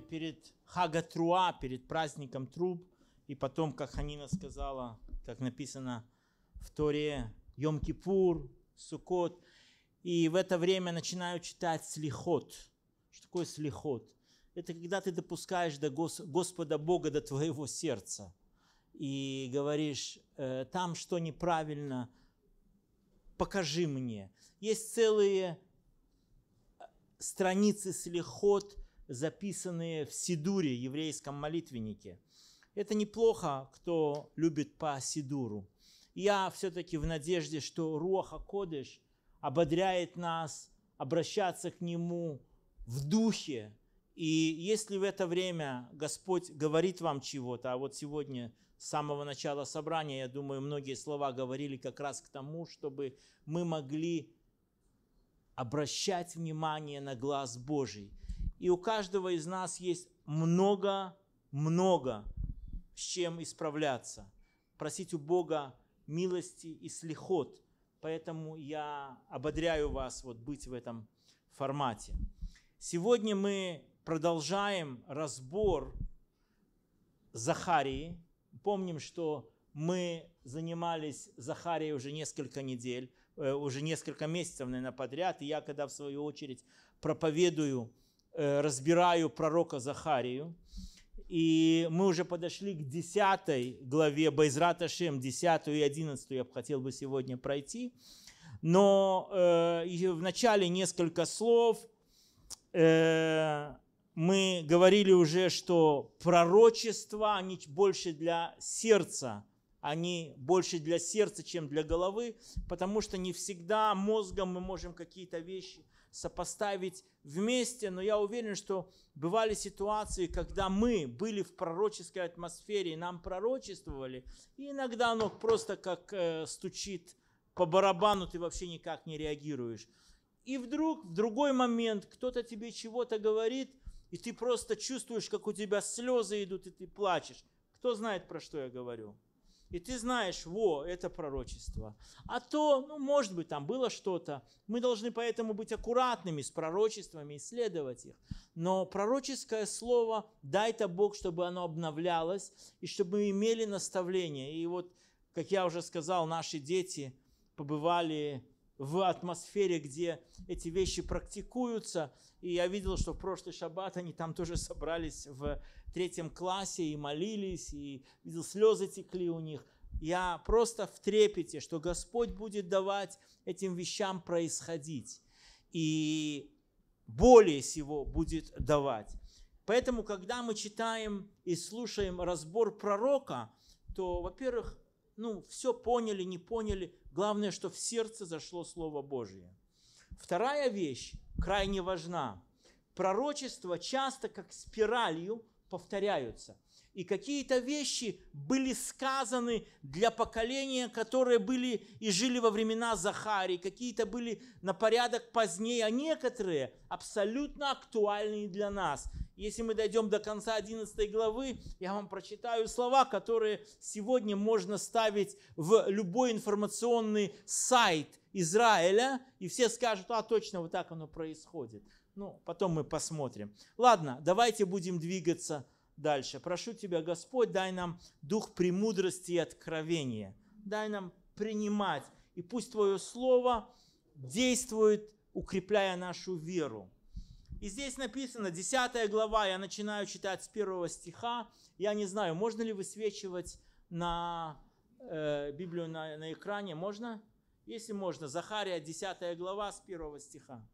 люди перед Хагатруа, перед праздником труб, и потом, как Ханина сказала, как написано в Торе, Йом-Кипур, Сукот, и в это время начинаю читать слихот. Что такое слихот? Это когда ты допускаешь до Гос- Господа Бога до твоего сердца и говоришь, «Э, там что неправильно, покажи мне. Есть целые э, страницы слихот, записанные в Сидуре, еврейском молитвеннике. Это неплохо, кто любит по Сидуру. Я все-таки в надежде, что Руаха Кодыш ободряет нас обращаться к Нему в духе. И если в это время Господь говорит вам чего-то, а вот сегодня с самого начала собрания, я думаю, многие слова говорили как раз к тому, чтобы мы могли обращать внимание на глаз Божий. И у каждого из нас есть много-много с чем исправляться. Просить у Бога милости и слехот. Поэтому я ободряю вас вот быть в этом формате. Сегодня мы продолжаем разбор Захарии. Помним, что мы занимались Захарией уже несколько недель, э, уже несколько месяцев, наверное, подряд. И я, когда в свою очередь проповедую Э, разбираю пророка Захарию. И мы уже подошли к 10 главе Байзрат Ашем, 10 и 11 я бы хотел бы сегодня пройти. Но э, вначале несколько слов. Э, мы говорили уже, что пророчества, они больше для сердца, они больше для сердца, чем для головы, потому что не всегда мозгом мы можем какие-то вещи сопоставить вместе, но я уверен, что бывали ситуации, когда мы были в пророческой атмосфере, и нам пророчествовали, и иногда оно просто как э, стучит по барабану, ты вообще никак не реагируешь. И вдруг, в другой момент, кто-то тебе чего-то говорит, и ты просто чувствуешь, как у тебя слезы идут, и ты плачешь. Кто знает, про что я говорю? и ты знаешь, во, это пророчество. А то, ну, может быть, там было что-то. Мы должны поэтому быть аккуратными с пророчествами, исследовать их. Но пророческое слово, дай-то Бог, чтобы оно обновлялось, и чтобы мы имели наставление. И вот, как я уже сказал, наши дети побывали в атмосфере, где эти вещи практикуются. И я видел, что в прошлый шаббат они там тоже собрались в третьем классе и молились, и видел, слезы текли у них. Я просто в трепете, что Господь будет давать этим вещам происходить. И более всего будет давать. Поэтому, когда мы читаем и слушаем разбор пророка, то, во-первых, ну, все поняли, не поняли. Главное, что в сердце зашло Слово Божье. Вторая вещь крайне важна. Пророчество часто как спиралью повторяются. И какие-то вещи были сказаны для поколения, которые были и жили во времена Захарии, какие-то были на порядок позднее, а некоторые абсолютно актуальны для нас. Если мы дойдем до конца 11 главы, я вам прочитаю слова, которые сегодня можно ставить в любой информационный сайт Израиля, и все скажут, а точно вот так оно происходит. Ну, потом мы посмотрим. Ладно, давайте будем двигаться дальше. Прошу Тебя, Господь, дай нам дух премудрости и откровения. Дай нам принимать. И пусть Твое Слово действует, укрепляя нашу веру. И здесь написано, 10 глава, я начинаю читать с первого стиха. Я не знаю, можно ли высвечивать на э, Библию на, на экране? Можно? Если можно, Захария, 10 глава, с первого стиха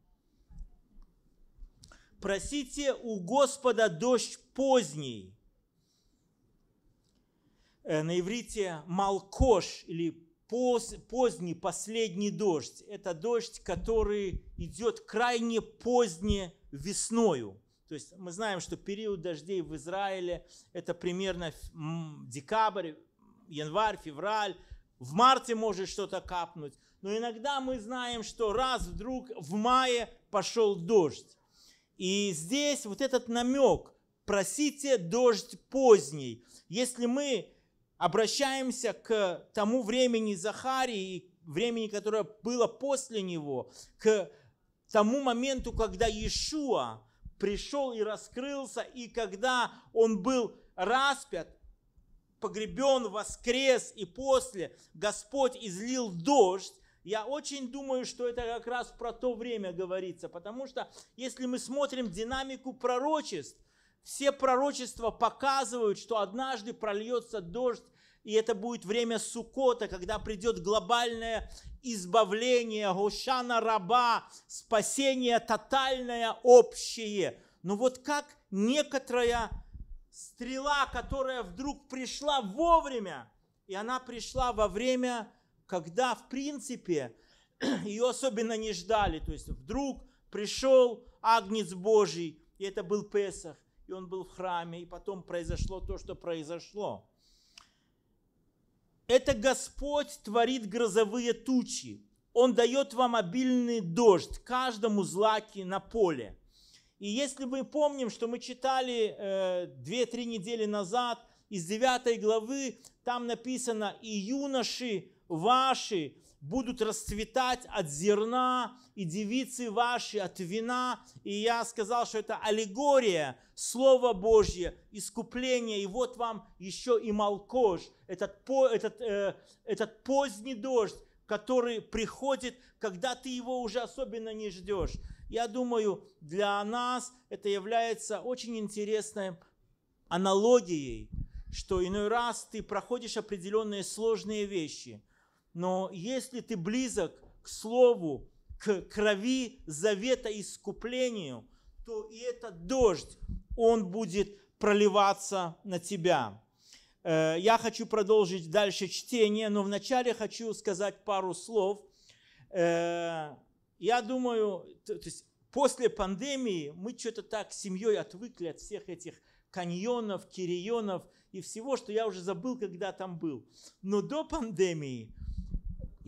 просите у Господа дождь поздний. Э, на иврите «малкош» или поздний, последний дождь. Это дождь, который идет крайне поздне весною. То есть мы знаем, что период дождей в Израиле это примерно декабрь, январь, февраль. В марте может что-то капнуть. Но иногда мы знаем, что раз вдруг в мае пошел дождь. И здесь вот этот намек «просите дождь поздний». Если мы обращаемся к тому времени Захарии, времени, которое было после него, к тому моменту, когда Иешуа пришел и раскрылся, и когда он был распят, погребен, воскрес, и после Господь излил дождь, я очень думаю, что это как раз про то время говорится, потому что если мы смотрим динамику пророчеств, все пророчества показывают, что однажды прольется дождь, и это будет время Сукота, когда придет глобальное избавление, Гошана раба, спасение тотальное, общее. Но вот как некоторая стрела, которая вдруг пришла вовремя, и она пришла во время когда, в принципе, ее особенно не ждали. То есть вдруг пришел Агнец Божий, и это был Песах, и он был в храме, и потом произошло то, что произошло. Это Господь творит грозовые тучи. Он дает вам обильный дождь каждому злаке на поле. И если мы помним, что мы читали э, 2-3 недели назад из 9 главы, там написано «И юноши ваши будут расцветать от зерна, и девицы ваши от вина. И я сказал, что это аллегория, Слово Божье, искупление. И вот вам еще и молкож, этот, этот, э, этот поздний дождь, который приходит, когда ты его уже особенно не ждешь. Я думаю, для нас это является очень интересной аналогией, что иной раз ты проходишь определенные сложные вещи – но если ты близок к Слову, к крови завета искуплению, то и этот дождь, он будет проливаться на тебя. Э, я хочу продолжить дальше чтение, но вначале хочу сказать пару слов. Э, я думаю, то есть после пандемии мы что-то так с семьей отвыкли от всех этих каньонов, кирионов и всего, что я уже забыл, когда там был. Но до пандемии –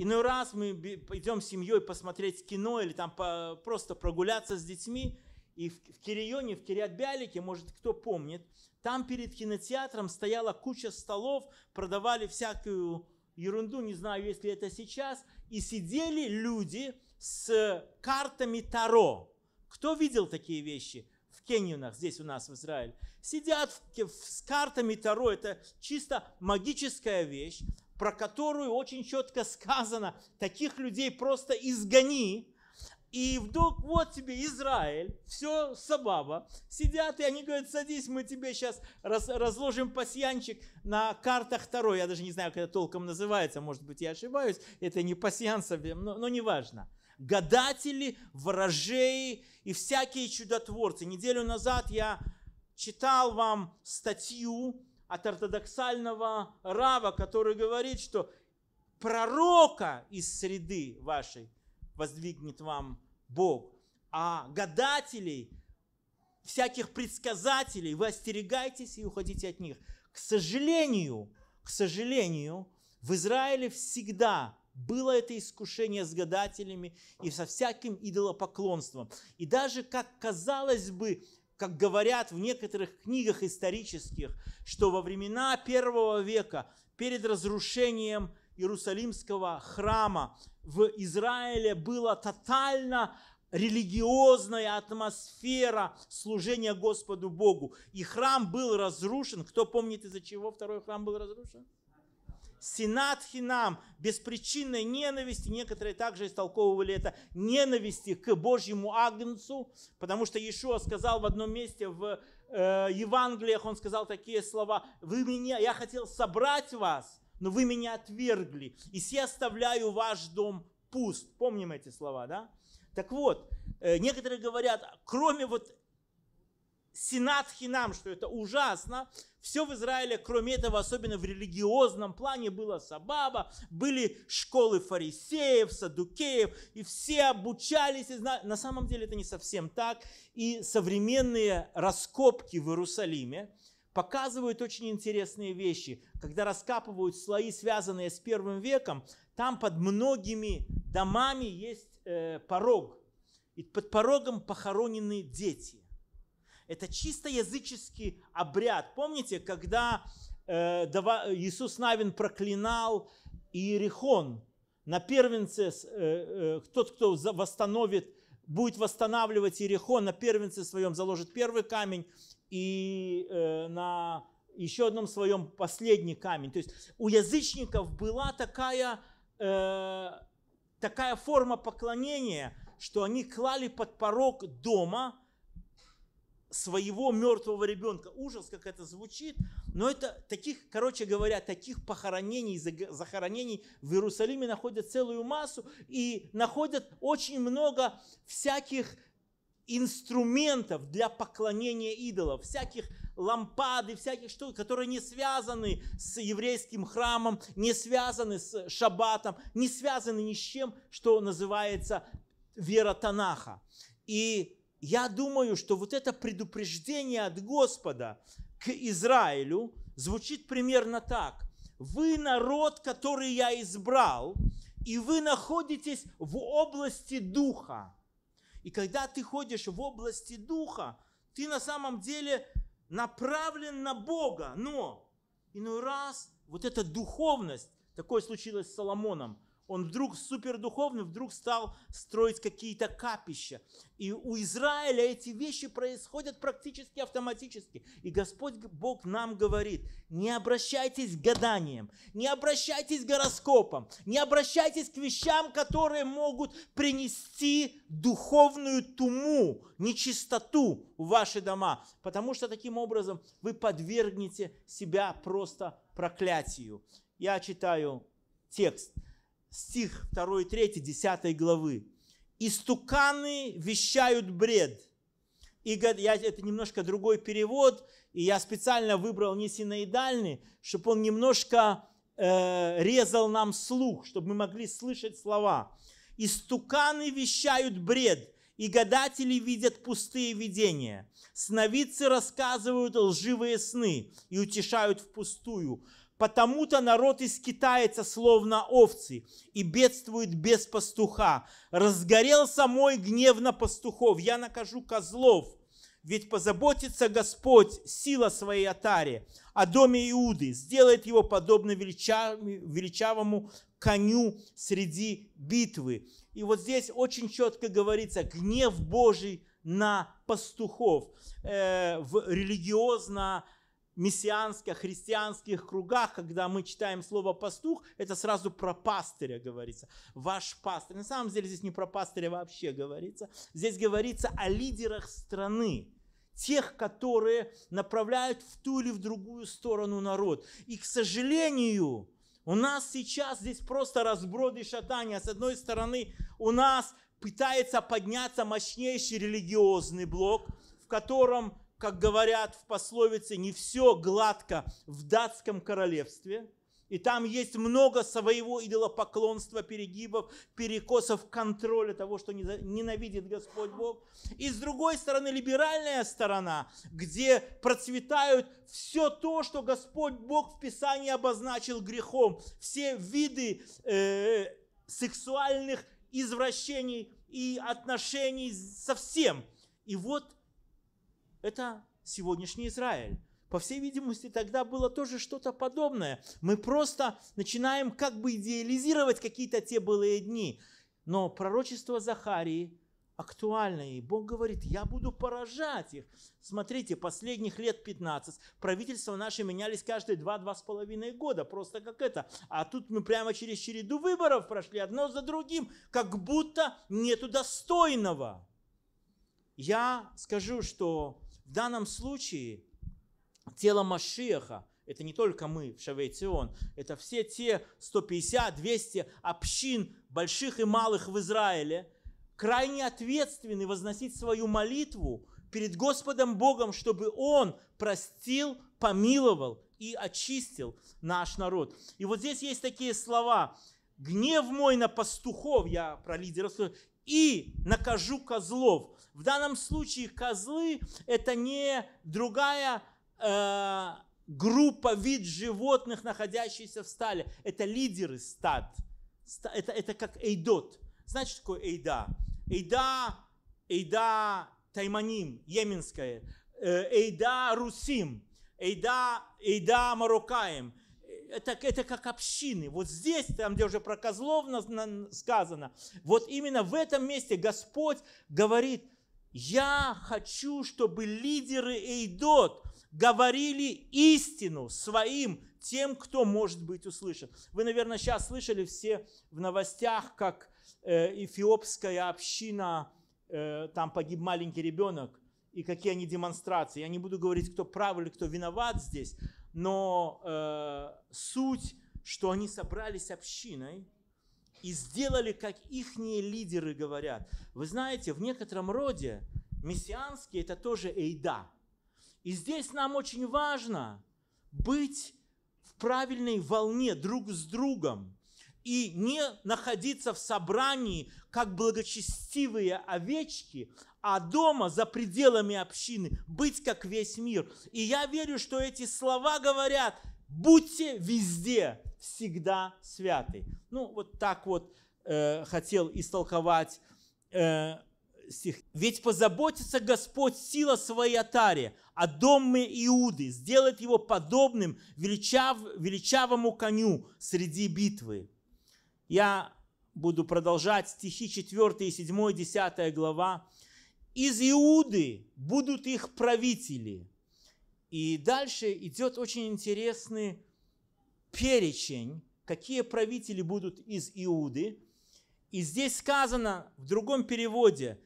Иной раз мы идем с семьей посмотреть кино или там по, просто прогуляться с детьми. И в, в Кирионе, в Кириатбялике, может кто помнит, там перед кинотеатром стояла куча столов, продавали всякую ерунду, не знаю, если это сейчас. И сидели люди с картами Таро. Кто видел такие вещи? в Кеньюнах, здесь у нас в Израиле, сидят в, в, с картами Таро, это чисто магическая вещь, про которую очень четко сказано, таких людей просто изгони. И вдруг вот тебе Израиль, все собаба, сидят, и они говорят, садись, мы тебе сейчас раз, разложим пасьянчик на картах второй. Я даже не знаю, как это толком называется, может быть, я ошибаюсь, это не пасьянс, но, но неважно гадатели, ворожеи и всякие чудотворцы. Неделю назад я читал вам статью от ортодоксального рава, который говорит, что пророка из среды вашей воздвигнет вам Бог, а гадателей, всяких предсказателей вы остерегайтесь и уходите от них. К сожалению, к сожалению, в Израиле всегда было это искушение с гадателями и со всяким идолопоклонством. И даже, как казалось бы, как говорят в некоторых книгах исторических, что во времена первого века, перед разрушением Иерусалимского храма, в Израиле была тотально религиозная атмосфера служения Господу Богу. И храм был разрушен. Кто помнит, из-за чего второй храм был разрушен? Сенат хинам, беспричинной ненависти. Некоторые также истолковывали это ненависти к Божьему Агнцу, потому что Иешуа сказал в одном месте в э, Евангелиях, он сказал такие слова, «Вы меня, я хотел собрать вас, но вы меня отвергли, и все оставляю ваш дом пуст». Помним эти слова, да? Так вот, э, некоторые говорят, кроме вот сенат хинам, что это ужасно. Все в Израиле, кроме этого, особенно в религиозном плане, было сабаба, были школы фарисеев, садукеев, и все обучались. На самом деле это не совсем так. И современные раскопки в Иерусалиме, показывают очень интересные вещи. Когда раскапывают слои, связанные с первым веком, там под многими домами есть э, порог. И под порогом похоронены дети. Это чисто языческий обряд. Помните, когда э, Иисус Навин проклинал Иерихон на первенце, э, э, тот, кто восстановит, будет восстанавливать Иерихон, на первенце своем заложит первый камень и на еще одном своем последний камень. То есть у язычников была такая, такая форма поклонения, что они клали под порог дома своего мертвого ребенка. Ужас, как это звучит. Но это таких, короче говоря, таких похоронений, захоронений в Иерусалиме находят целую массу и находят очень много всяких инструментов для поклонения идолов, всяких лампад и всяких штук, которые не связаны с еврейским храмом, не связаны с шаббатом, не связаны ни с чем, что называется вера Танаха. И я думаю, что вот это предупреждение от Господа к Израилю звучит примерно так. Вы народ, который я избрал, и вы находитесь в области духа. И когда ты ходишь в области духа, ты на самом деле направлен на Бога. Но иной раз вот эта духовность, такое случилось с Соломоном – он вдруг супердуховный, вдруг стал строить какие-то капища. И у Израиля эти вещи происходят практически автоматически. И Господь Бог нам говорит, не обращайтесь к гаданиям, не обращайтесь к гороскопам, не обращайтесь к вещам, которые могут принести духовную туму, нечистоту в ваши дома, потому что таким образом вы подвергнете себя просто проклятию. Я читаю текст стих 2 и 3 10 главы. «Истуканы вещают бред». И я, это немножко другой перевод, и я специально выбрал не синоидальный, чтобы он немножко э, резал нам слух, чтобы мы могли слышать слова. «Истуканы вещают бред, и гадатели видят пустые видения. Сновидцы рассказывают лживые сны и утешают впустую. Потому-то народ искитается, словно овцы, и бедствует без пастуха. Разгорелся мой гнев на пастухов, я накажу козлов. Ведь позаботится Господь сила своей атаре о доме Иуды, сделает его подобно величавому коню среди битвы. И вот здесь очень четко говорится, гнев Божий на пастухов э, в религиозно мессианско-христианских кругах, когда мы читаем слово «пастух», это сразу про пастыря говорится. Ваш пастырь. На самом деле здесь не про пастыря вообще говорится. Здесь говорится о лидерах страны тех, которые направляют в ту или в другую сторону народ. И, к сожалению, у нас сейчас здесь просто разброд и шатание. С одной стороны, у нас пытается подняться мощнейший религиозный блок, в котором как говорят в пословице, не все гладко в датском королевстве. И там есть много своего идолопоклонства, перегибов, перекосов, контроля того, что ненавидит Господь Бог. И с другой стороны, либеральная сторона, где процветают все то, что Господь Бог в Писании обозначил грехом. Все виды э, сексуальных извращений и отношений со всем. И вот это сегодняшний Израиль. По всей видимости, тогда было тоже что-то подобное. Мы просто начинаем как бы идеализировать какие-то те былые дни. Но пророчество Захарии актуально, и Бог говорит, я буду поражать их. Смотрите, последних лет 15 правительства наши менялись каждые 2-2,5 года, просто как это. А тут мы прямо через череду выборов прошли одно за другим, как будто нету достойного. Я скажу, что в данном случае тело Машиаха – это не только мы в Шавейцион, это все те 150-200 общин, больших и малых в Израиле, крайне ответственны возносить свою молитву перед Господом Богом, чтобы Он простил, помиловал и очистил наш народ. И вот здесь есть такие слова. «Гнев мой на пастухов», я про лидеров, «и накажу козлов». В данном случае козлы – это не другая э, группа, вид животных, находящихся в стале. Это лидеры стад. Это, это как эйдот. Знаете, что такое эйда? Эйда, эйда тайманим, еменская. Э, эйда русим. Эйда, эйда марокаем это, это как общины. Вот здесь, там, где уже про козлов сказано, вот именно в этом месте Господь говорит, я хочу, чтобы лидеры Эйдот говорили истину своим, тем, кто может быть услышан. Вы, наверное, сейчас слышали все в новостях, как э, эфиопская община, э, там погиб маленький ребенок, и какие они демонстрации. Я не буду говорить, кто прав или кто виноват здесь, но э, суть, что они собрались общиной – и сделали, как ихние лидеры говорят. Вы знаете, в некотором роде мессианские это тоже эйда. И здесь нам очень важно быть в правильной волне друг с другом и не находиться в собрании, как благочестивые овечки, а дома, за пределами общины, быть как весь мир. И я верю, что эти слова говорят – Будьте везде всегда святы. Ну, вот так вот э, хотел истолковать э, стих. «Ведь позаботится Господь сила своей Атаре о а доме Иуды, сделает его подобным величав, величавому коню среди битвы». Я буду продолжать стихи 4, 7, 10 глава. «Из Иуды будут их правители» И дальше идет очень интересный перечень, какие правители будут из Иуды. И здесь сказано в другом переводе,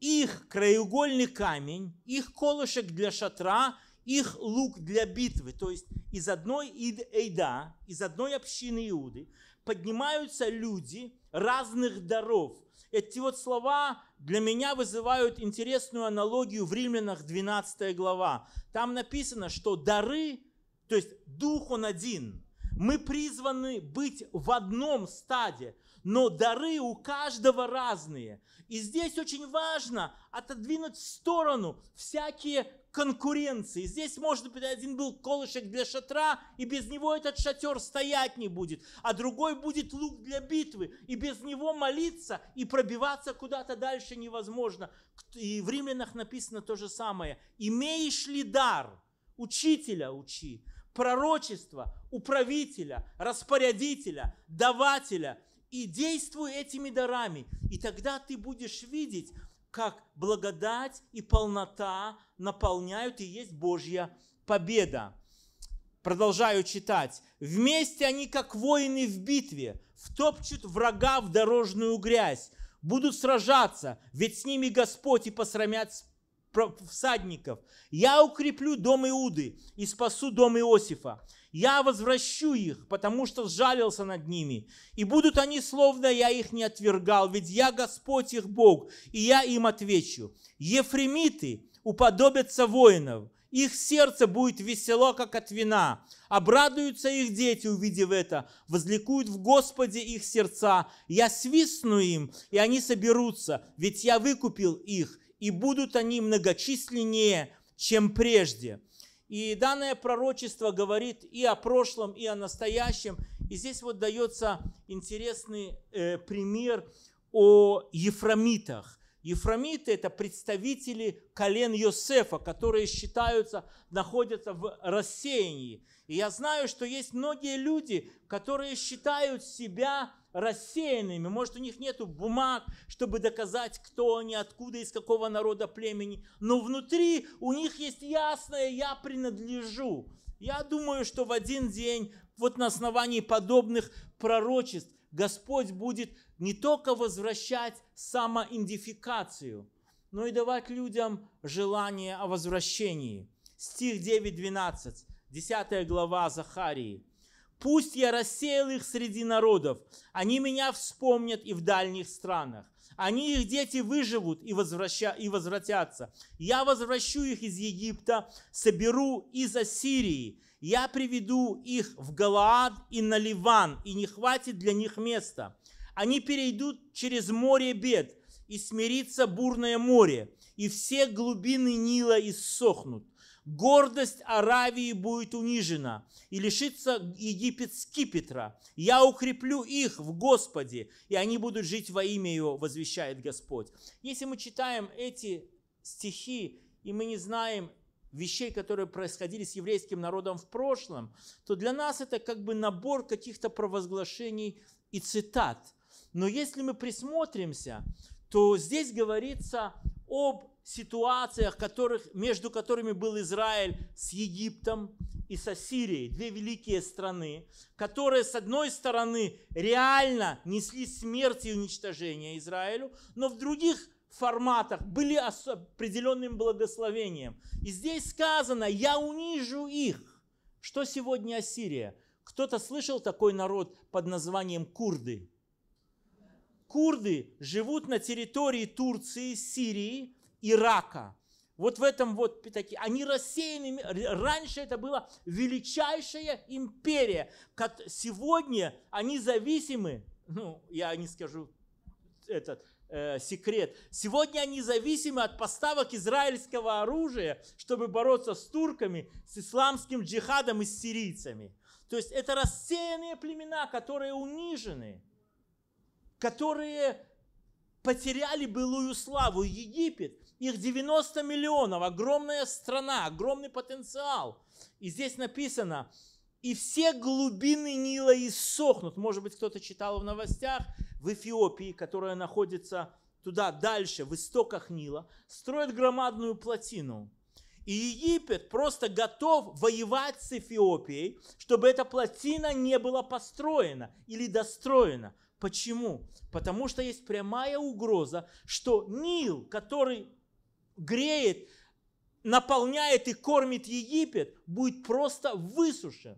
их краеугольный камень, их колышек для шатра, их лук для битвы. То есть из одной ид Эйда, из одной общины Иуды поднимаются люди разных даров – эти вот слова для меня вызывают интересную аналогию в Римлянах 12 глава. Там написано, что дары, то есть Дух Он один. Мы призваны быть в одном стаде, но дары у каждого разные. И здесь очень важно отодвинуть в сторону всякие конкуренции. Здесь, может быть, один был колышек для шатра, и без него этот шатер стоять не будет, а другой будет лук для битвы, и без него молиться и пробиваться куда-то дальше невозможно. И в римлянах написано то же самое. Имеешь ли дар? Учителя учи, пророчество, управителя, распорядителя, давателя, и действуй этими дарами. И тогда ты будешь видеть, как благодать и полнота наполняют и есть Божья победа. Продолжаю читать. «Вместе они, как воины в битве, втопчут врага в дорожную грязь, будут сражаться, ведь с ними Господь и посрамят всадников. Я укреплю дом Иуды и спасу дом Иосифа. Я возвращу их, потому что сжалился над ними. И будут они, словно я их не отвергал, ведь я Господь их Бог, и я им отвечу. Ефремиты уподобятся воинов. Их сердце будет весело, как от вина. Обрадуются их дети, увидев это. Возликуют в Господе их сердца. Я свистну им, и они соберутся, ведь я выкупил их, и будут они многочисленнее, чем прежде. И данное пророчество говорит и о прошлом, и о настоящем. И здесь вот дается интересный э, пример о ефрамитах. Ефрамиты – это представители колен Йосефа, которые считаются, находятся в рассеянии. И я знаю, что есть многие люди, которые считают себя рассеянными. Может, у них нет бумаг, чтобы доказать, кто они, откуда, из какого народа племени. Но внутри у них есть ясное «я принадлежу». Я думаю, что в один день, вот на основании подобных пророчеств, Господь будет не только возвращать самоидентификацию, но и давать людям желание о возвращении. Стих 9.12, 10 глава Захарии. «Пусть я рассеял их среди народов, они меня вспомнят и в дальних странах. Они, их дети, выживут и, возвраща, и возвратятся. Я возвращу их из Египта, соберу из Ассирии. Я приведу их в Галаад и на Ливан, и не хватит для них места. Они перейдут через море бед, и смирится бурное море, и все глубины Нила иссохнут. Гордость Аравии будет унижена, и лишится Египет скипетра. Я укреплю их в Господе, и они будут жить во имя Его, возвещает Господь. Если мы читаем эти стихи, и мы не знаем вещей, которые происходили с еврейским народом в прошлом, то для нас это как бы набор каких-то провозглашений и цитат – но если мы присмотримся, то здесь говорится об ситуациях, которых, между которыми был Израиль с Египтом и со Сирией, две великие страны, которые, с одной стороны, реально несли смерть и уничтожение Израилю, но в других форматах были определенным благословением. И здесь сказано, я унижу их. Что сегодня Ассирия? Кто-то слышал такой народ под названием курды? курды живут на территории Турции, Сирии, Ирака. Вот в этом вот такие, они рассеяны, раньше это была величайшая империя. Как сегодня они зависимы, ну, я не скажу этот э, секрет, сегодня они зависимы от поставок израильского оружия, чтобы бороться с турками, с исламским джихадом и с сирийцами. То есть это рассеянные племена, которые унижены которые потеряли былую славу. Египет, их 90 миллионов, огромная страна, огромный потенциал. И здесь написано, и все глубины Нила иссохнут. Может быть, кто-то читал в новостях, в Эфиопии, которая находится туда дальше, в истоках Нила, строят громадную плотину. И Египет просто готов воевать с Эфиопией, чтобы эта плотина не была построена или достроена. Почему? Потому что есть прямая угроза, что Нил, который греет, наполняет и кормит Египет, будет просто высушен.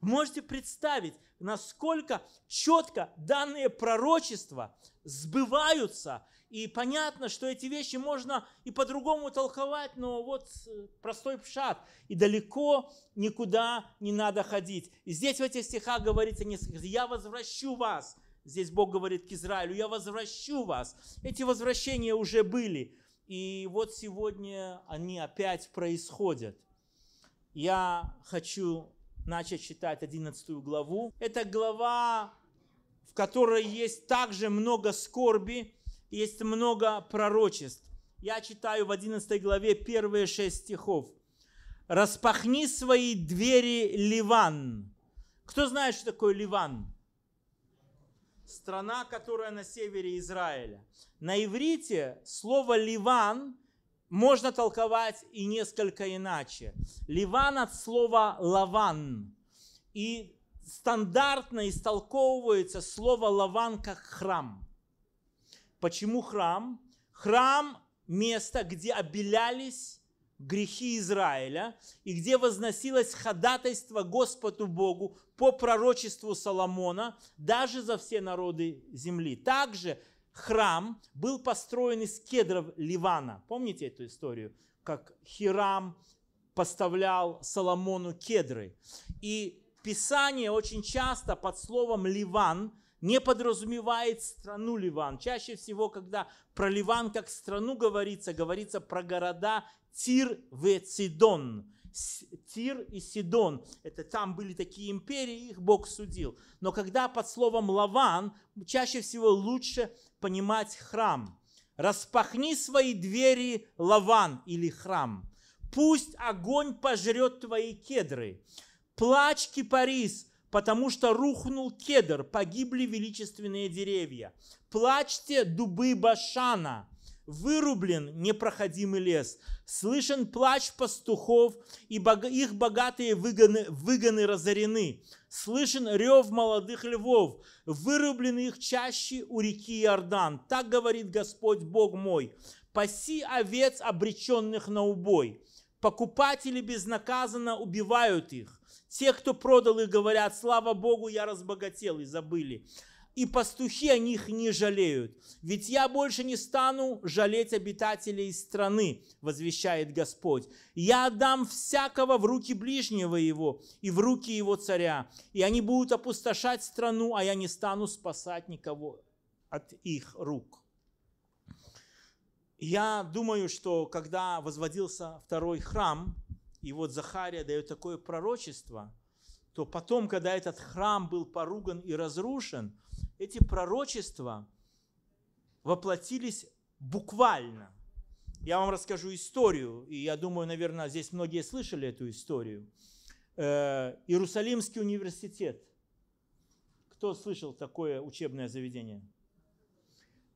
Можете представить, насколько четко данные пророчества сбываются и понятно, что эти вещи можно и по-другому толковать, но вот э, простой пшат. И далеко никуда не надо ходить. И здесь в этих стихах говорится несколько. Я возвращу вас. Здесь Бог говорит к Израилю, я возвращу вас. Эти возвращения уже были. И вот сегодня они опять происходят. Я хочу начать читать 11 главу. Это глава, в которой есть также много скорби, есть много пророчеств. Я читаю в 11 главе первые шесть стихов. «Распахни свои двери, Ливан». Кто знает, что такое Ливан? Страна, которая на севере Израиля. На иврите слово «Ливан» можно толковать и несколько иначе. Ливан от слова «лаван». И стандартно истолковывается слово «лаван» как «храм». Почему храм? Храм – место, где обелялись грехи Израиля и где возносилось ходатайство Господу Богу по пророчеству Соломона даже за все народы земли. Также храм был построен из кедров Ливана. Помните эту историю, как Хирам поставлял Соломону кедры? И Писание очень часто под словом «Ливан» не подразумевает страну Ливан. Чаще всего, когда про Ливан как страну говорится, говорится про города Тир в Цидон. Тир и Сидон. Это там были такие империи, их Бог судил. Но когда под словом Лаван, чаще всего лучше понимать храм. Распахни свои двери, Лаван или храм. Пусть огонь пожрет твои кедры. Плач, кипарис, потому что рухнул кедр, погибли величественные деревья. Плачьте, дубы Башана, вырублен непроходимый лес. Слышен плач пастухов, и их богатые выгоны, выгоны разорены. Слышен рев молодых львов, вырублены их чаще у реки Иордан. Так говорит Господь Бог мой, паси овец, обреченных на убой. Покупатели безнаказанно убивают их. Те, кто продал их, говорят, слава Богу, я разбогател и забыли. И пастухи о них не жалеют. Ведь я больше не стану жалеть обитателей страны, возвещает Господь. Я отдам всякого в руки ближнего его и в руки его царя. И они будут опустошать страну, а я не стану спасать никого от их рук. Я думаю, что когда возводился второй храм, и вот Захария дает такое пророчество, то потом, когда этот храм был поруган и разрушен, эти пророчества воплотились буквально. Я вам расскажу историю, и я думаю, наверное, здесь многие слышали эту историю. Э, Иерусалимский университет. Кто слышал такое учебное заведение?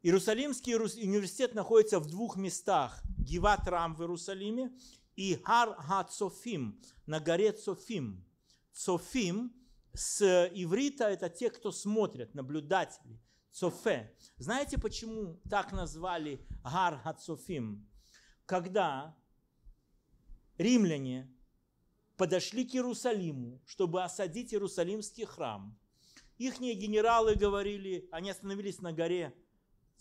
Иерусалимский университет находится в двух местах. Гиват Рам в Иерусалиме и Хар Ха-Цофим, на горе Цофим. Цофим с иврита это те, кто смотрят, наблюдатели. Цофе. Знаете, почему так назвали Гар Хацофим? Когда римляне подошли к Иерусалиму, чтобы осадить Иерусалимский храм, их генералы говорили, они остановились на горе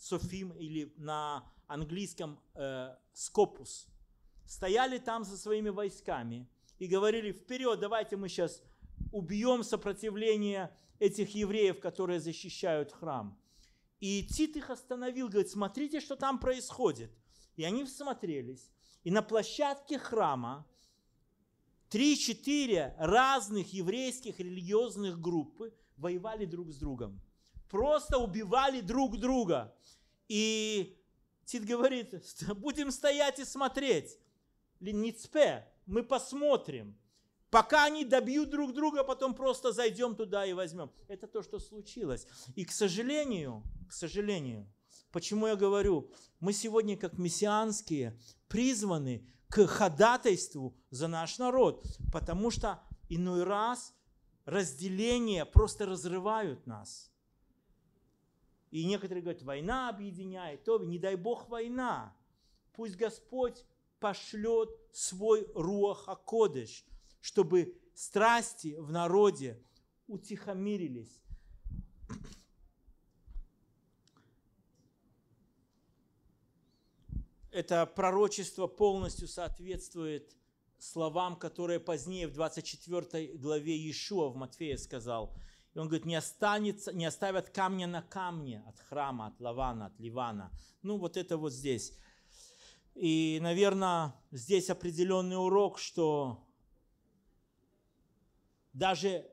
Софим или на английском Скопус, э, стояли там со своими войсками и говорили, вперед, давайте мы сейчас убьем сопротивление этих евреев, которые защищают храм. И Тит их остановил, говорит, смотрите, что там происходит. И они всмотрелись. И на площадке храма три-четыре разных еврейских религиозных группы воевали друг с другом просто убивали друг друга. И Тит говорит, будем стоять и смотреть. Ницпе, мы посмотрим. Пока они добьют друг друга, потом просто зайдем туда и возьмем. Это то, что случилось. И, к сожалению, к сожалению, почему я говорю, мы сегодня как мессианские призваны к ходатайству за наш народ, потому что иной раз разделение просто разрывают нас – и некоторые говорят, война объединяет, то не дай бог война. Пусть Господь пошлет свой руах Акодыш, чтобы страсти в народе утихомирились. Это пророчество полностью соответствует словам, которые позднее в 24 главе Иешуа в Матфея сказал – он говорит, не, останется, не оставят камня на камне от храма, от Лавана, от Ливана. Ну, вот это вот здесь. И, наверное, здесь определенный урок, что даже,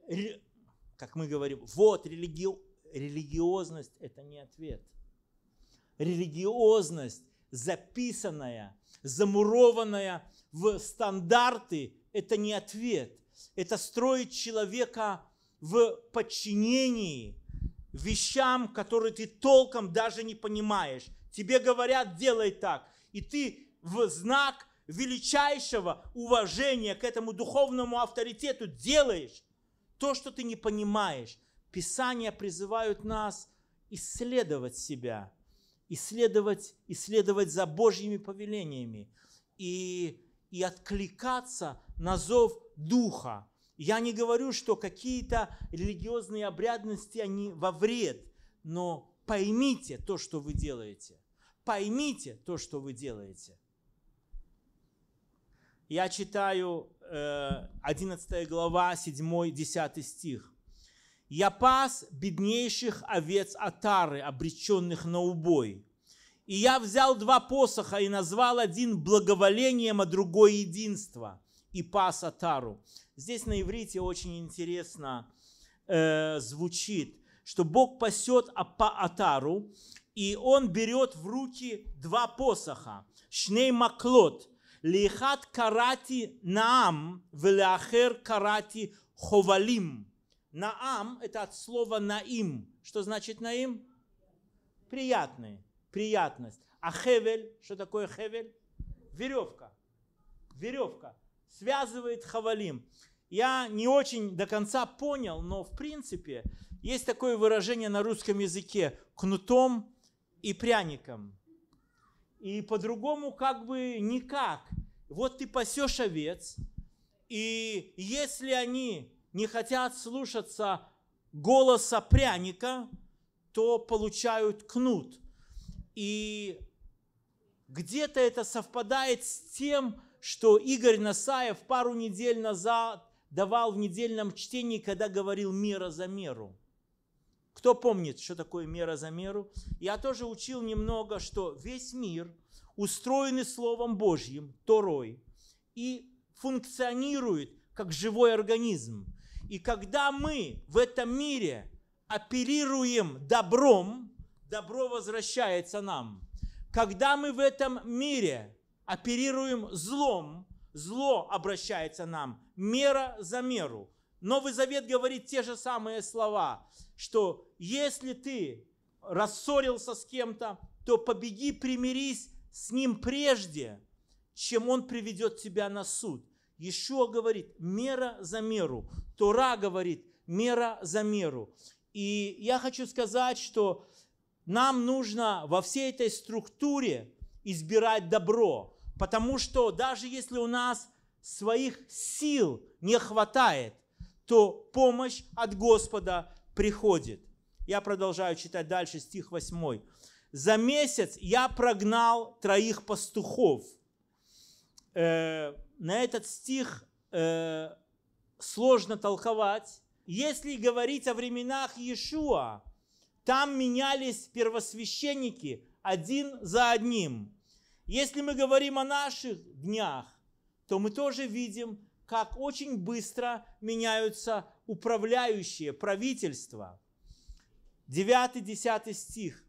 как мы говорим, вот религи... религиозность – это не ответ. Религиозность, записанная, замурованная в стандарты – это не ответ. Это строит человека в подчинении вещам, которые ты толком даже не понимаешь. Тебе говорят, делай так. И ты в знак величайшего уважения к этому духовному авторитету делаешь то, что ты не понимаешь. Писания призывают нас исследовать себя, исследовать, исследовать за Божьими повелениями и, и откликаться на зов Духа. Я не говорю, что какие-то религиозные обрядности, они во вред, но поймите то, что вы делаете. Поймите то, что вы делаете. Я читаю 11 э, глава, 7-10 стих. «Я пас беднейших овец Атары, обреченных на убой. И я взял два посоха и назвал один благоволением, а другой единство и паса тару. Здесь на иврите очень интересно э, звучит, что Бог пасет апа атару, и он берет в руки два посоха. Шней маклот. Лихат карати наам, веляхер карати ховалим. Наам – это от слова наим. Что значит наим? Приятный, приятность. А хевель, что такое хевель? Веревка. Веревка связывает хавалим. Я не очень до конца понял, но в принципе есть такое выражение на русском языке «кнутом и пряником». И по-другому как бы никак. Вот ты пасешь овец, и если они не хотят слушаться голоса пряника, то получают кнут. И где-то это совпадает с тем, что Игорь Насаев пару недель назад давал в недельном чтении, когда говорил «мера за меру». Кто помнит, что такое мера за меру? Я тоже учил немного, что весь мир устроен Словом Божьим, Торой, и функционирует как живой организм. И когда мы в этом мире оперируем добром, добро возвращается нам. Когда мы в этом мире оперируем злом, зло обращается нам, мера за меру. Новый Завет говорит те же самые слова, что если ты рассорился с кем-то, то побеги, примирись с ним прежде, чем он приведет тебя на суд. Еще говорит, мера за меру. Тора говорит, мера за меру. И я хочу сказать, что нам нужно во всей этой структуре избирать добро. Потому что даже если у нас своих сил не хватает, то помощь от Господа приходит. Я продолжаю читать дальше стих 8. «За месяц я прогнал троих пастухов». Э, на этот стих э, сложно толковать. Если говорить о временах Иешуа, там менялись первосвященники один за одним. Если мы говорим о наших днях, то мы тоже видим, как очень быстро меняются управляющие правительства. 9-10 стих.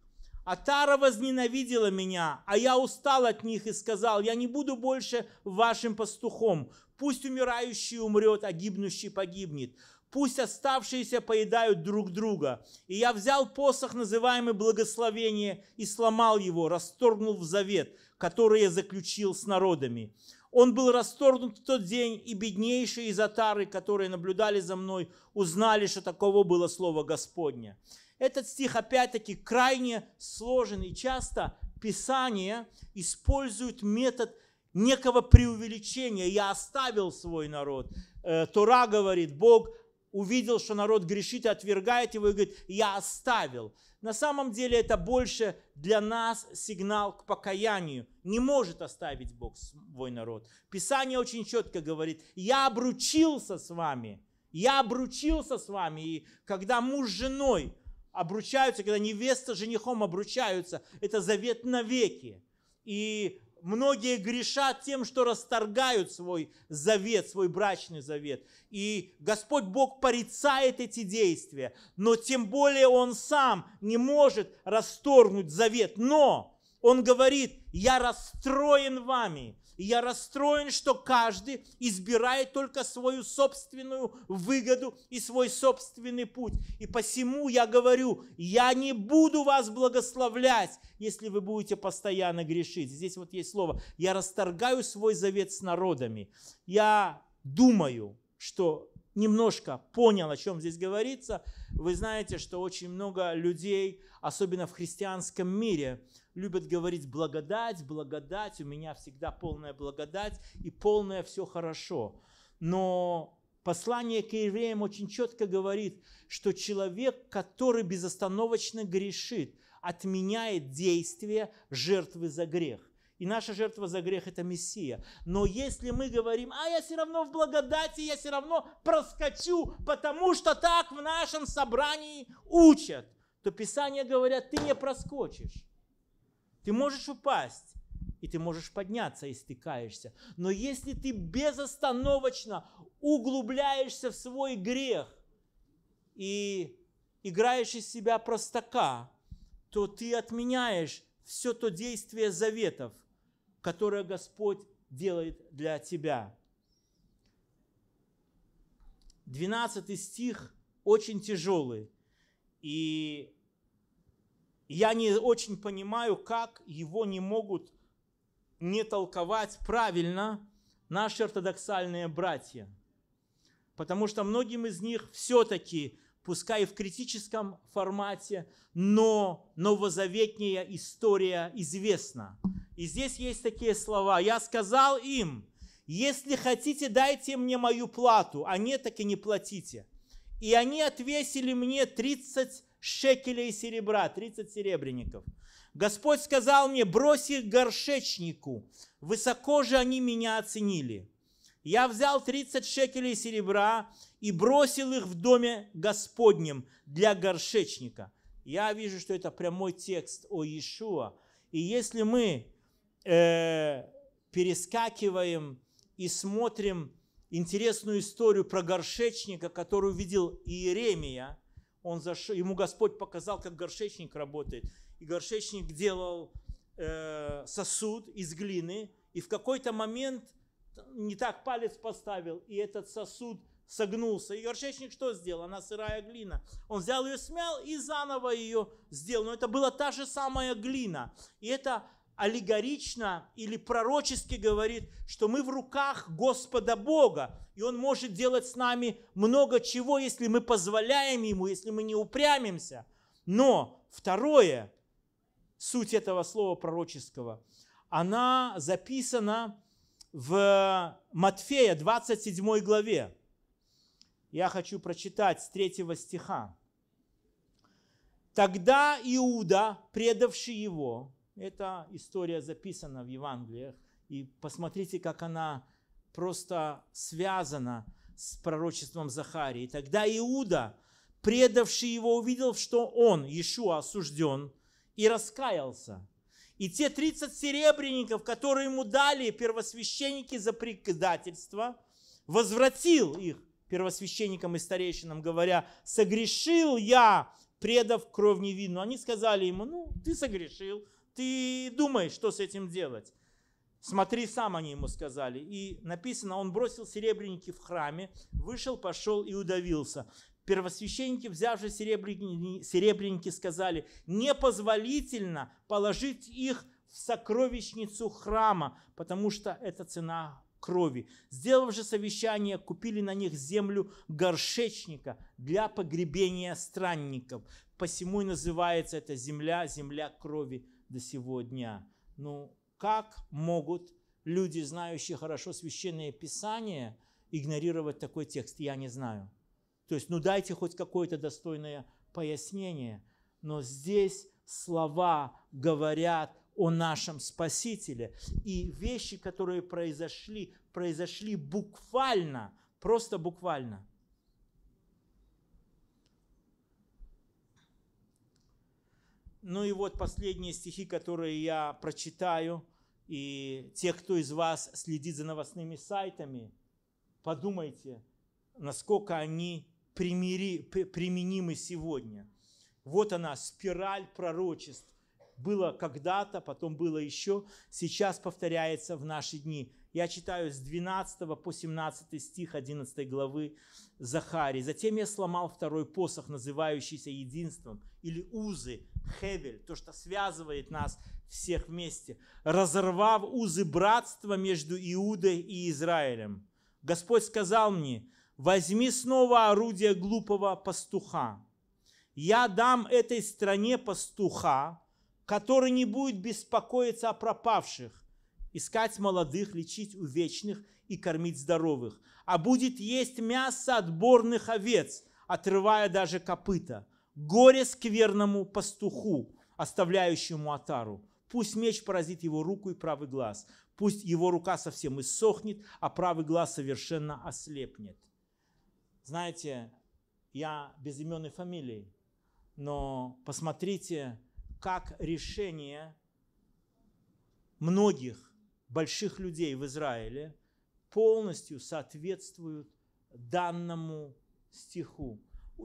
«Атара возненавидела меня, а я устал от них и сказал, я не буду больше вашим пастухом. Пусть умирающий умрет, а гибнущий погибнет. Пусть оставшиеся поедают друг друга. И я взял посох, называемый благословение, и сломал его, расторгнув завет» которые заключил с народами. Он был расторгнут в тот день, и беднейшие из Атары, которые наблюдали за мной, узнали, что такого было слово Господня. Этот стих, опять-таки, крайне сложен, и часто Писание использует метод некого преувеличения. Я оставил свой народ. Э, Тора говорит, Бог увидел, что народ грешит и отвергает его, и говорит, я оставил. На самом деле это больше для нас сигнал к покаянию. Не может оставить Бог свой народ. Писание очень четко говорит, я обручился с вами. Я обручился с вами. И когда муж с женой обручаются, когда невеста с женихом обручаются, это завет навеки. И Многие грешат тем, что расторгают свой завет, свой брачный завет. И Господь Бог порицает эти действия, но тем более Он сам не может расторгнуть завет. Но Он говорит, я расстроен вами, и я расстроен, что каждый избирает только свою собственную выгоду и свой собственный путь. И посему я говорю, я не буду вас благословлять, если вы будете постоянно грешить. Здесь вот есть слово. Я расторгаю свой завет с народами. Я думаю, что немножко понял, о чем здесь говорится. Вы знаете, что очень много людей, особенно в христианском мире, любят говорить благодать, благодать, у меня всегда полная благодать и полное все хорошо. Но послание к евреям очень четко говорит, что человек, который безостановочно грешит, отменяет действие жертвы за грех. И наша жертва за грех – это Мессия. Но если мы говорим, а я все равно в благодати, я все равно проскочу, потому что так в нашем собрании учат, то Писание говорят, ты не проскочишь. Ты можешь упасть, и ты можешь подняться, и ты Но если ты безостановочно углубляешься в свой грех и играешь из себя простака, то ты отменяешь все то действие заветов, которое Господь делает для тебя. 12 стих очень тяжелый. И я не очень понимаю, как его не могут не толковать правильно наши ортодоксальные братья. Потому что многим из них все-таки, пускай и в критическом формате, но новозаветняя история известна. И здесь есть такие слова. «Я сказал им, если хотите, дайте мне мою плату, а нет, так и не платите». И они отвесили мне 30 шекелей серебра, 30 серебряников. Господь сказал мне, брось их горшечнику, высоко же они меня оценили. Я взял 30 шекелей серебра и бросил их в доме Господнем для горшечника. Я вижу, что это прямой текст о Иешуа. И если мы э, перескакиваем и смотрим интересную историю про горшечника, которую видел Иеремия – он заш... Ему Господь показал, как горшечник работает. И горшечник делал э, сосуд из глины, и в какой-то момент не так палец поставил, и этот сосуд согнулся. И горшечник что сделал? Она сырая глина. Он взял ее, смял и заново ее сделал. Но это была та же самая глина. И это аллегорично или пророчески говорит, что мы в руках Господа Бога, и Он может делать с нами много чего, если мы позволяем Ему, если мы не упрямимся. Но второе, суть этого слова пророческого, она записана в Матфея 27 главе. Я хочу прочитать с 3 стиха. «Тогда Иуда, предавший его, эта история записана в Евангелиях. И посмотрите, как она просто связана с пророчеством Захарии. Тогда Иуда, предавший его, увидел, что он, Иешуа, осужден, и раскаялся. И те 30 серебряников, которые ему дали первосвященники за предательство, возвратил их первосвященникам и старейшинам, говоря, «Согрешил я, предав кровь невинную». Они сказали ему, ну, ты согрешил, ты думаешь, что с этим делать. Смотри сам, они ему сказали. И написано, он бросил серебряники в храме, вышел, пошел и удавился. Первосвященники, взяв же серебряники, серебряники, сказали, непозволительно положить их в сокровищницу храма, потому что это цена крови. Сделав же совещание, купили на них землю горшечника для погребения странников. Посему и называется эта земля, земля крови до сего дня. Ну, как могут люди, знающие хорошо священное писание, игнорировать такой текст, я не знаю. То есть, ну дайте хоть какое-то достойное пояснение. Но здесь слова говорят о нашем Спасителе. И вещи, которые произошли, произошли буквально, просто буквально. Ну и вот последние стихи, которые я прочитаю, и те, кто из вас следит за новостными сайтами, подумайте, насколько они примири, применимы сегодня. Вот она, спираль пророчеств, было когда-то, потом было еще, сейчас повторяется в наши дни. Я читаю с 12 по 17 стих 11 главы Захарии. «Затем я сломал второй посох, называющийся единством, или узы, хевель, то, что связывает нас всех вместе, разорвав узы братства между Иудой и Израилем. Господь сказал мне, возьми снова орудие глупого пастуха. Я дам этой стране пастуха, который не будет беспокоиться о пропавших, искать молодых, лечить увечных и кормить здоровых, а будет есть мясо отборных овец, отрывая даже копыта. Горе скверному пастуху, оставляющему отару. Пусть меч поразит его руку и правый глаз. Пусть его рука совсем иссохнет, а правый глаз совершенно ослепнет. Знаете, я без имен и фамилий, но посмотрите как решение многих больших людей в Израиле полностью соответствуют данному стиху.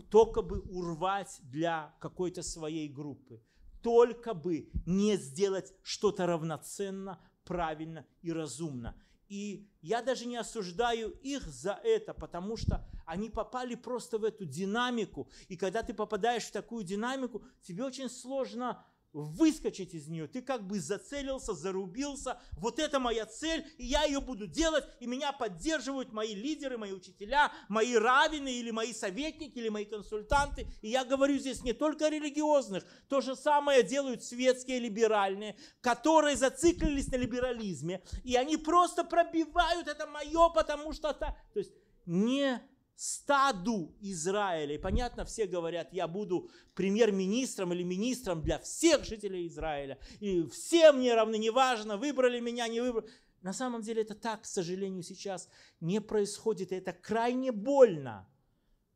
Только бы урвать для какой-то своей группы. Только бы не сделать что-то равноценно, правильно и разумно. И я даже не осуждаю их за это, потому что они попали просто в эту динамику. И когда ты попадаешь в такую динамику, тебе очень сложно выскочить из нее. Ты как бы зацелился, зарубился. Вот это моя цель, и я ее буду делать, и меня поддерживают мои лидеры, мои учителя, мои равины или мои советники, или мои консультанты. И я говорю здесь не только религиозных, то же самое делают светские либеральные, которые зациклились на либерализме, и они просто пробивают это мое, потому что... То есть не стаду Израиля. И понятно, все говорят, я буду премьер-министром или министром для всех жителей Израиля. И все мне равны, неважно, выбрали меня, не выбрали. На самом деле это так, к сожалению, сейчас не происходит. И это крайне больно.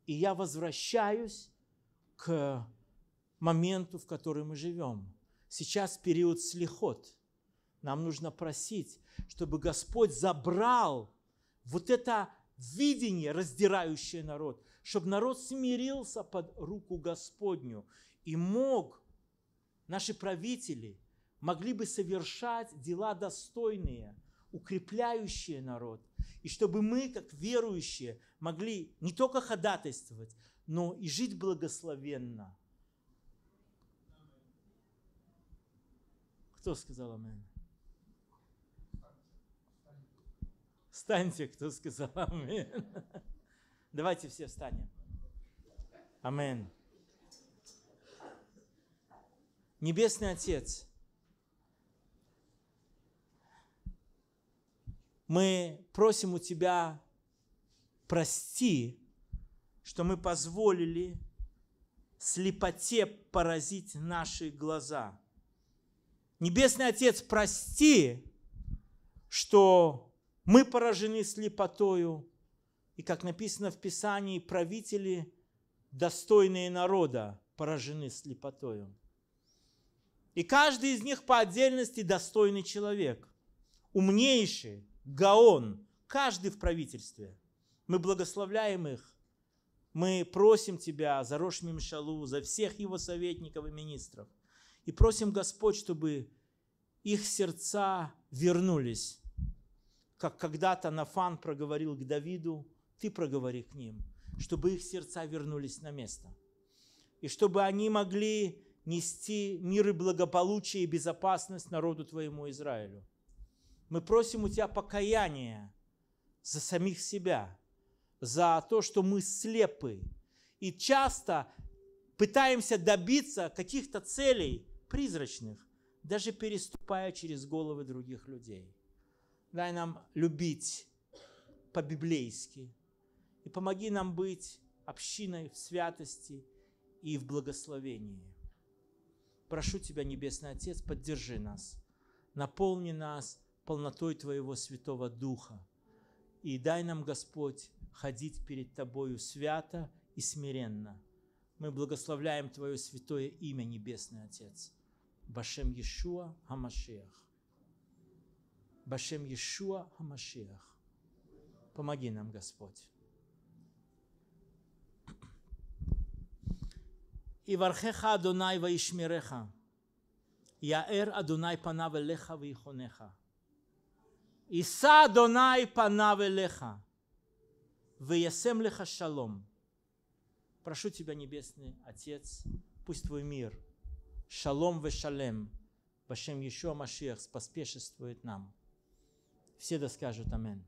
И я возвращаюсь к моменту, в который мы живем. Сейчас период слихот. Нам нужно просить, чтобы Господь забрал вот это видение, раздирающее народ, чтобы народ смирился под руку Господню и мог, наши правители, могли бы совершать дела достойные, укрепляющие народ, и чтобы мы, как верующие, могли не только ходатайствовать, но и жить благословенно. Кто сказал аминь? Встаньте, кто сказал амин. Давайте все встанем. Амин. Небесный Отец, мы просим у Тебя прости, что мы позволили слепоте поразить наши глаза. Небесный Отец, прости, что мы поражены слепотою, и, как написано в Писании, правители, достойные народа, поражены слепотою. И каждый из них по отдельности достойный человек, умнейший, гаон, каждый в правительстве. Мы благословляем их, мы просим Тебя за Рошмим Шалу, за всех его советников и министров. И просим, Господь, чтобы их сердца вернулись как когда-то Нафан проговорил к Давиду, ты проговори к ним, чтобы их сердца вернулись на место. И чтобы они могли нести мир и благополучие и безопасность народу твоему Израилю. Мы просим у тебя покаяния за самих себя, за то, что мы слепы. И часто пытаемся добиться каких-то целей призрачных, даже переступая через головы других людей. Дай нам любить по-библейски. И помоги нам быть общиной в святости и в благословении. Прошу Тебя, Небесный Отец, поддержи нас, наполни нас полнотой Твоего Святого Духа. И дай нам, Господь, ходить перед Тобою свято и смиренно. Мы благословляем Твое святое имя, Небесный Отец. Башем Иешуа Хамашиах. Башем Иешуа Хамашиах. Помоги нам, Господь. вархеха Адонай Ваишмиреха. Яэр Адонай Панав Элеха Ваихонеха. Иса Адонай Панав Элеха. Ваясем Леха Шалом. Прошу Тебя, Небесный Отец, пусть Твой мир, шалом вешалем, вашем Ешуа Машиах, споспешествует нам. Все да скажут Аминь.